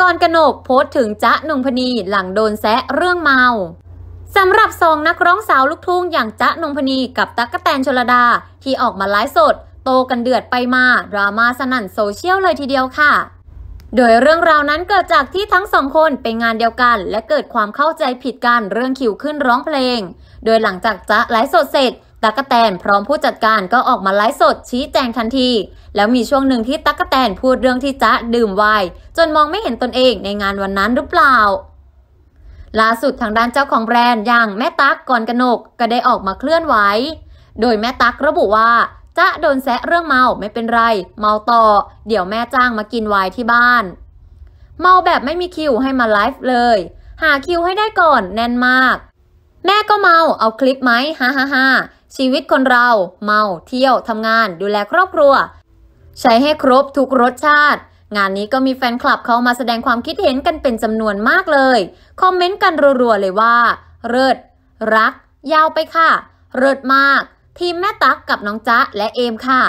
กรกนกโพสถึงจ๊ะนงพนีหลังโดนแซะเรื่องเมาสำหรับสองนักร้องสาวลูกทุ่งอย่างจ๊ะนงพนีกับตั๊กแตนชลดาที่ออกมาไลฟ์สดโตกันเดือดไปมาดราม่าสนั่นโซเชียลเลยทีเดียวค่ะ โดยเรื่องราวนั้นเกิดจากที่ทั้งสองคนไปงานเดียวกัน และเกิดความเข้าใจผิดกันเรื่องคิวขึ้นร้องเพลง โดยหลังจากจ๊ะไลฟ์สดเสร็จตั๊กแตนพร้อมผู้จัดการก็ออกมาไลฟ์สดชี้แจงทันที แล้วมีช่วงหนึ่งที่ตั๊กแตนพูดเรื่องที่จ๊ะดื่มไวน์จนมองไม่เห็นตนเองในงานวันนั้นหรือเปล่า ล่าสุดทางด้านเจ้าของแบรนด์อย่างแม่ตั๊กก่อนกนกก็ได้ออกมาเคลื่อนไหวโดยแม่ตั๊กระบุว่าจ๊ะโดนแซะเรื่องเมาไม่เป็นไร เมาต่อ เดี๋ยวแม่จ้างมากินไวน์ที่บ้าน เมาแบบไม่มีคิวให้มาไลฟ์เลย หาคิวให้ได้ก่อนแน่นมาก แม่ก็เมาเอาคลิปไหมฮ่าฮ่าฮ่าชีวิตคนเรา เมาเที่ยวทำงานดูแลครอบครัว ใช้ให้ครบทุกรสชาติ งานนี้ก็มีแฟนคลับเข้ามาแสดงความคิดเห็นกันเป็นจำนวนมากเลย คอมเมนต์กันรัวๆเลยว่าเลิศรัก ยาวไปค่ะเลิศมาก ทีมแม่ตั๊กกับน้องจ๊ะและเอมค่ะ